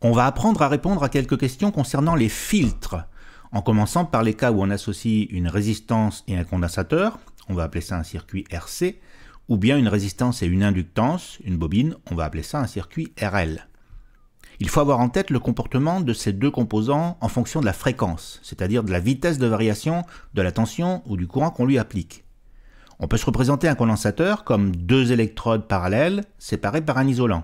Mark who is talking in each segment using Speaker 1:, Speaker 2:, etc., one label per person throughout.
Speaker 1: On va apprendre à répondre à quelques questions concernant les filtres, en commençant par les cas où on associe une résistance et un condensateur, on va appeler ça un circuit RC, ou bien une résistance et une inductance, une bobine, on va appeler ça un circuit RL. Il faut avoir en tête le comportement de ces deux composants en fonction de la fréquence, c'est-à-dire de la vitesse de variation de la tension ou du courant qu'on lui applique. On peut se représenter un condensateur comme deux électrodes parallèles séparées par un isolant.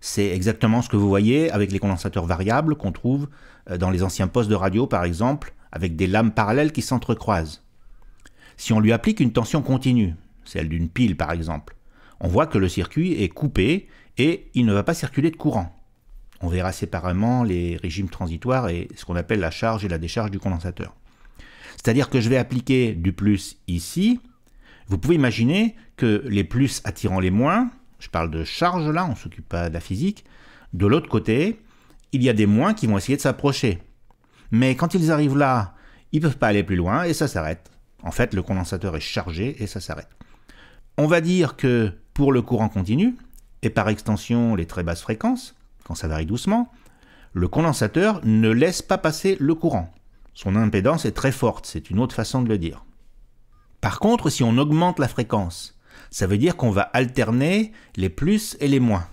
Speaker 1: C'est exactement ce que vous voyez avec les condensateurs variables qu'on trouve euh, dans les anciens postes de radio, par exemple, avec des lames parallèles qui s'entrecroisent. Si on lui applique une tension continue, celle d'une pile par exemple, on voit que le circuit est coupé et il ne va pas circuler de courant. On verra séparément les régimes transitoires et ce qu'on appelle la charge et la décharge du condensateur. C'est-à-dire que je vais appliquer du plus ici. Vous pouvez imaginer que les plus attirant les moins, je parle de charge là, on s'occupe pas de la physique. De l'autre côté, il y a des moins qui vont essayer de s'approcher. Mais quand ils arrivent là, ils ne peuvent pas aller plus loin et ça s'arrête. En fait, le condensateur est chargé et ça s'arrête. On va dire que pour le courant continu, et par extension les très basses fréquences, quand ça varie doucement, le condensateur ne laisse pas passer le courant. Son impédance est très forte, c'est une autre façon de le dire. Par contre, si on augmente la fréquence, ça veut dire qu'on va alterner les plus et les moins.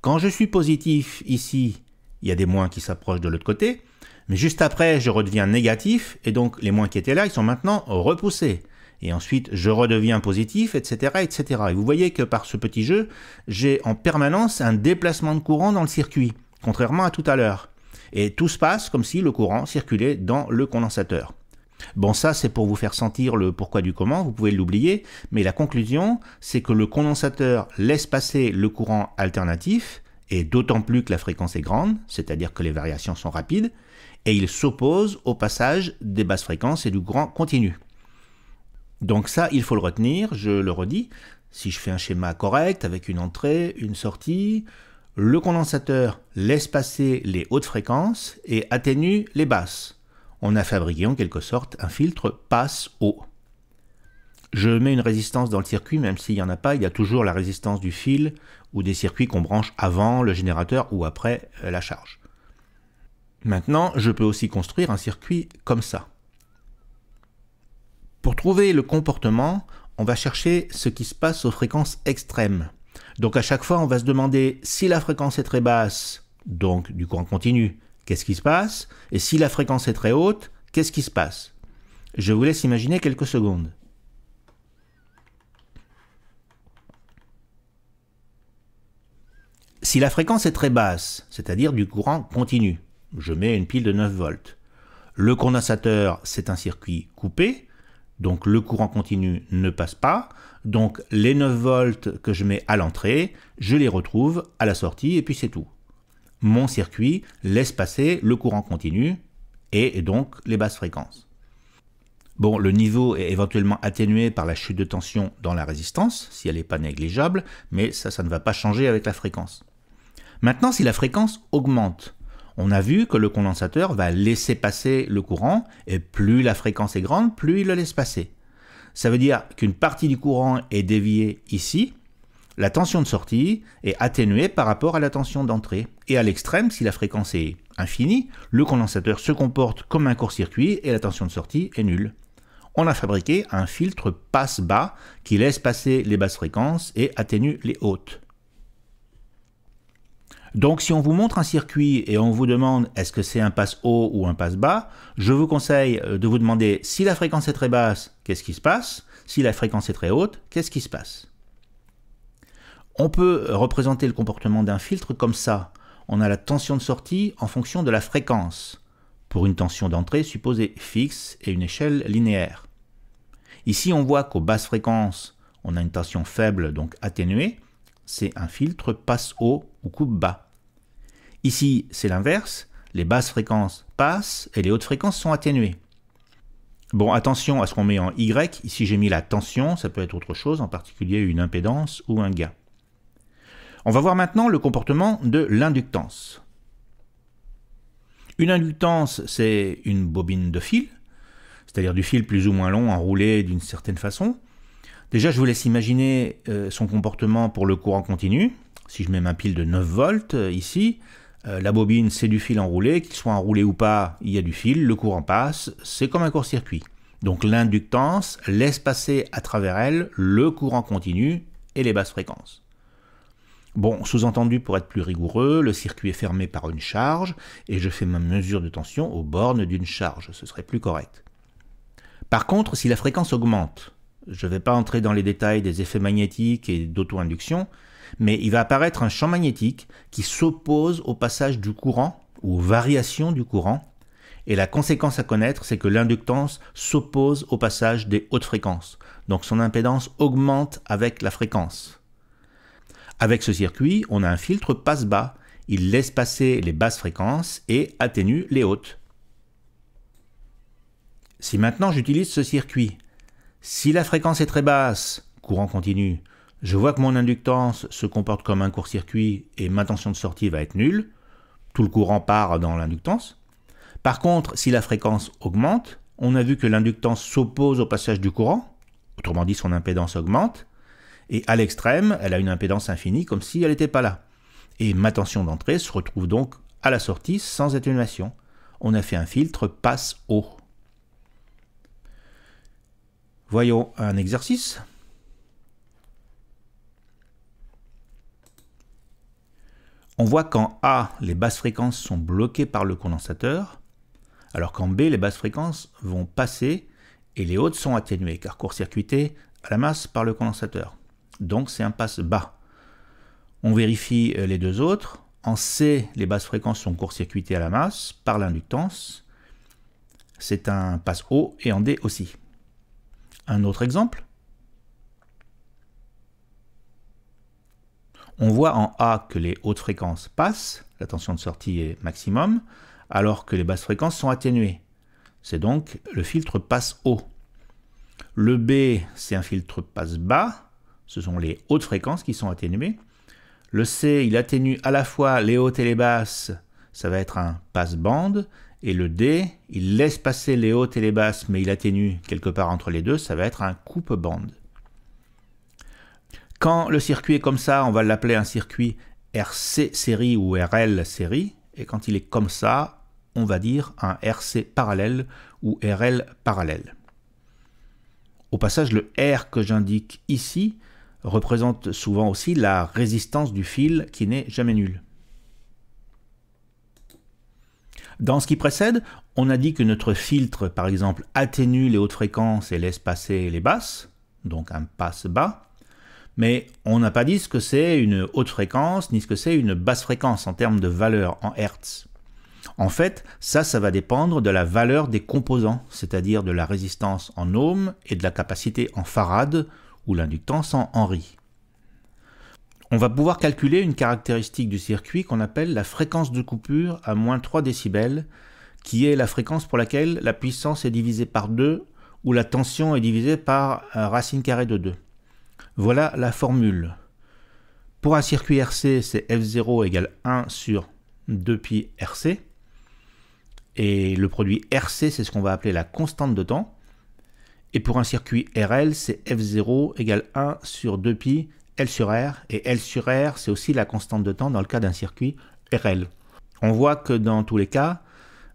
Speaker 1: Quand je suis positif ici, il y a des moins qui s'approchent de l'autre côté, mais juste après, je redeviens négatif, et donc les moins qui étaient là, ils sont maintenant repoussés. Et ensuite, je redeviens positif, etc., etc. Et vous voyez que par ce petit jeu, j'ai en permanence un déplacement de courant dans le circuit, contrairement à tout à l'heure. Et tout se passe comme si le courant circulait dans le condensateur. Bon, ça, c'est pour vous faire sentir le pourquoi du comment, vous pouvez l'oublier, mais la conclusion, c'est que le condensateur laisse passer le courant alternatif, et d'autant plus que la fréquence est grande, c'est-à-dire que les variations sont rapides, et il s'oppose au passage des basses fréquences et du courant continu. Donc ça, il faut le retenir, je le redis, si je fais un schéma correct avec une entrée, une sortie, le condensateur laisse passer les hautes fréquences et atténue les basses on a fabriqué en quelque sorte un filtre passe-eau. Je mets une résistance dans le circuit, même s'il n'y en a pas, il y a toujours la résistance du fil ou des circuits qu'on branche avant le générateur ou après euh, la charge. Maintenant, je peux aussi construire un circuit comme ça. Pour trouver le comportement, on va chercher ce qui se passe aux fréquences extrêmes. Donc à chaque fois, on va se demander si la fréquence est très basse, donc du courant continu, Qu'est-ce qui se passe Et si la fréquence est très haute, qu'est-ce qui se passe Je vous laisse imaginer quelques secondes. Si la fréquence est très basse, c'est-à-dire du courant continu, je mets une pile de 9 volts. Le condensateur, c'est un circuit coupé, donc le courant continu ne passe pas. Donc les 9 volts que je mets à l'entrée, je les retrouve à la sortie et puis c'est tout mon circuit laisse passer le courant continu et donc les basses fréquences. Bon, le niveau est éventuellement atténué par la chute de tension dans la résistance, si elle n'est pas négligeable, mais ça, ça ne va pas changer avec la fréquence. Maintenant, si la fréquence augmente, on a vu que le condensateur va laisser passer le courant, et plus la fréquence est grande, plus il le laisse passer. Ça veut dire qu'une partie du courant est déviée ici, la tension de sortie est atténuée par rapport à la tension d'entrée. Et à l'extrême, si la fréquence est infinie, le condensateur se comporte comme un court-circuit et la tension de sortie est nulle. On a fabriqué un filtre passe-bas qui laisse passer les basses fréquences et atténue les hautes. Donc si on vous montre un circuit et on vous demande est-ce que c'est un passe haut ou un passe bas, je vous conseille euh, de vous demander si la fréquence est très basse, qu'est-ce qui se passe Si la fréquence est très haute, qu'est-ce qui se passe on peut représenter le comportement d'un filtre comme ça. On a la tension de sortie en fonction de la fréquence, pour une tension d'entrée supposée fixe et une échelle linéaire. Ici, on voit qu'aux basses fréquences, on a une tension faible, donc atténuée. C'est un filtre passe haut ou coupe bas. Ici, c'est l'inverse. Les basses fréquences passent et les hautes fréquences sont atténuées. Bon, attention à ce qu'on met en Y. Ici, j'ai mis la tension. Ça peut être autre chose, en particulier une impédance ou un gain. On va voir maintenant le comportement de l'inductance. Une inductance, c'est une bobine de fil, c'est-à-dire du fil plus ou moins long, enroulé d'une certaine façon. Déjà, je vous laisse imaginer euh, son comportement pour le courant continu. Si je mets ma pile de 9 volts euh, ici, euh, la bobine, c'est du fil enroulé. Qu'il soit enroulé ou pas, il y a du fil, le courant passe, c'est comme un court-circuit. Donc l'inductance laisse passer à travers elle le courant continu et les basses fréquences. Bon, sous-entendu, pour être plus rigoureux, le circuit est fermé par une charge, et je fais ma mesure de tension aux bornes d'une charge, ce serait plus correct. Par contre, si la fréquence augmente, je ne vais pas entrer dans les détails des effets magnétiques et d'auto-induction, mais il va apparaître un champ magnétique qui s'oppose au passage du courant, ou aux variations du courant, et la conséquence à connaître, c'est que l'inductance s'oppose au passage des hautes fréquences, donc son impédance augmente avec la fréquence. Avec ce circuit, on a un filtre passe-bas. Il laisse passer les basses fréquences et atténue les hautes. Si maintenant j'utilise ce circuit, si la fréquence est très basse, courant continu, je vois que mon inductance se comporte comme un court-circuit et ma tension de sortie va être nulle, tout le courant part dans l'inductance. Par contre, si la fréquence augmente, on a vu que l'inductance s'oppose au passage du courant, autrement dit son impédance augmente, et à l'extrême, elle a une impédance infinie comme si elle n'était pas là. Et ma tension d'entrée se retrouve donc à la sortie sans atténuation. On a fait un filtre passe haut. Voyons un exercice. On voit qu'en A, les basses fréquences sont bloquées par le condensateur, alors qu'en B, les basses fréquences vont passer et les hautes sont atténuées car court-circuitées à la masse par le condensateur donc c'est un passe bas. On vérifie euh, les deux autres. En C, les basses fréquences sont court-circuitées à la masse par l'inductance. C'est un passe haut et en D aussi. Un autre exemple. On voit en A que les hautes fréquences passent, la tension de sortie est maximum, alors que les basses fréquences sont atténuées. C'est donc le filtre passe haut. Le B, c'est un filtre passe bas, ce sont les hautes fréquences qui sont atténuées. Le C, il atténue à la fois les hautes et les basses, ça va être un passe-bande. Et le D, il laisse passer les hautes et les basses, mais il atténue quelque part entre les deux, ça va être un coupe-bande. Quand le circuit est comme ça, on va l'appeler un circuit RC série ou RL série. Et quand il est comme ça, on va dire un RC parallèle ou RL parallèle. Au passage, le R que j'indique ici, représente souvent aussi la résistance du fil qui n'est jamais nulle. Dans ce qui précède, on a dit que notre filtre, par exemple, atténue les hautes fréquences et laisse passer les basses, donc un passe bas, mais on n'a pas dit ce que c'est une haute fréquence ni ce que c'est une basse fréquence en termes de valeur en Hertz. En fait, ça, ça va dépendre de la valeur des composants, c'est-à-dire de la résistance en ohms et de la capacité en farad ou l'inductance en Henry. On va pouvoir calculer une caractéristique du circuit qu'on appelle la fréquence de coupure à moins 3 décibels, qui est la fréquence pour laquelle la puissance est divisée par 2 ou la tension est divisée par racine carrée de 2. Voilà la formule. Pour un circuit RC, c'est F0 égale 1 sur 2pi RC. Et le produit RC, c'est ce qu'on va appeler la constante de temps. Et pour un circuit RL, c'est F0 égale 1 sur 2pi L sur R. Et L sur R, c'est aussi la constante de temps dans le cas d'un circuit RL. On voit que dans tous les cas,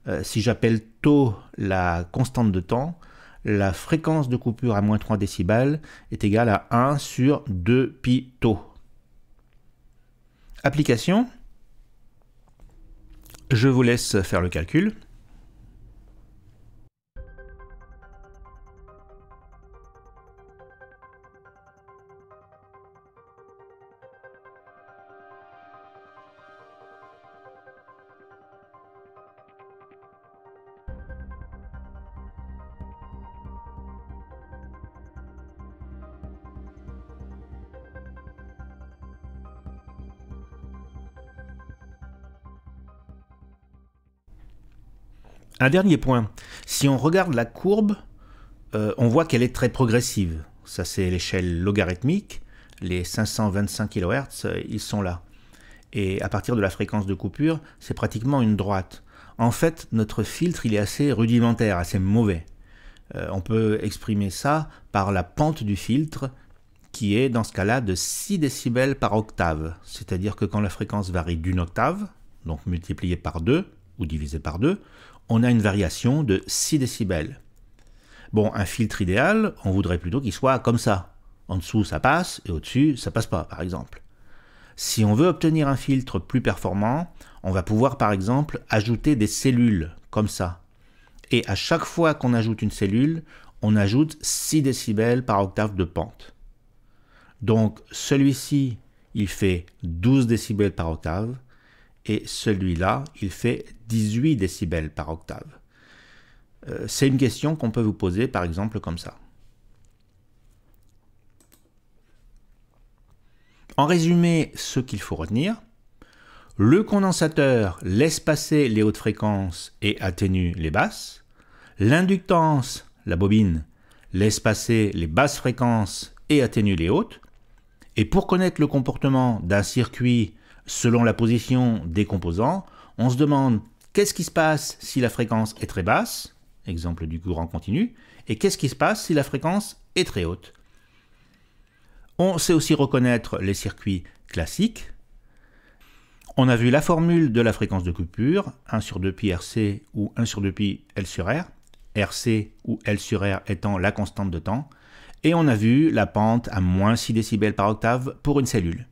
Speaker 1: euh, si j'appelle taux la constante de temps, la fréquence de coupure à moins 3 décibels est égale à 1 sur 2 pi taux. Application. Je vous laisse faire le calcul. Un dernier point, si on regarde la courbe, euh, on voit qu'elle est très progressive. Ça c'est l'échelle logarithmique, les 525 kHz, euh, ils sont là. Et à partir de la fréquence de coupure, c'est pratiquement une droite. En fait, notre filtre, il est assez rudimentaire, assez mauvais. Euh, on peut exprimer ça par la pente du filtre, qui est dans ce cas-là de 6 décibels par octave. C'est-à-dire que quand la fréquence varie d'une octave, donc multipliée par 2 ou divisée par 2, on a une variation de 6 décibels. Bon, un filtre idéal, on voudrait plutôt qu'il soit comme ça. En dessous, ça passe, et au-dessus, ça passe pas, par exemple. Si on veut obtenir un filtre plus performant, on va pouvoir, par exemple, ajouter des cellules, comme ça. Et à chaque fois qu'on ajoute une cellule, on ajoute 6 décibels par octave de pente. Donc celui-ci, il fait 12 décibels par octave et celui-là, il fait 18 décibels par octave. Euh, c'est une question qu'on peut vous poser par exemple comme ça. En résumé, ce qu'il faut retenir, le condensateur laisse passer les hautes fréquences et atténue les basses, l'inductance, la bobine, laisse passer les basses fréquences et atténue les hautes, et pour connaître le comportement d'un circuit selon la position des composants, on se demande qu'est-ce qui se passe si la fréquence est très basse, exemple du courant continu, et qu'est-ce qui se passe si la fréquence est très haute. On sait aussi reconnaître les circuits classiques. On a vu la formule de la fréquence de coupure, 1 sur 2pi RC ou 1 sur 2pi L sur R, RC ou L sur R étant la constante de temps, et on a vu la pente à moins 6 décibels par octave pour une cellule.